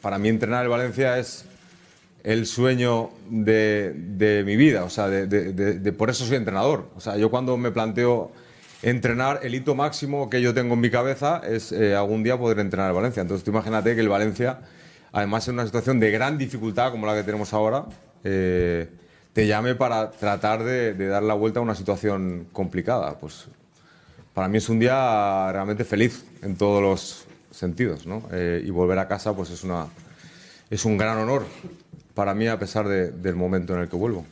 para mí entrenar el Valencia es el sueño de, mi vida, o sea, de, por eso soy entrenador. O sea, yo cuando me planteo entrenar, el hito máximo que yo tengo en mi cabeza es eh, algún día poder entrenar el Valencia. Entonces imagínate que el Valencia, además en una situación de gran dificultad como la que tenemos ahora, eh, te llame para tratar de, de, dar la vuelta a una situación complicada. Pues para mí es un día realmente feliz en todos los, sentidos, ¿no? Eh, y volver a casa, pues es una es un gran honor para mí a pesar del momento en el que vuelvo.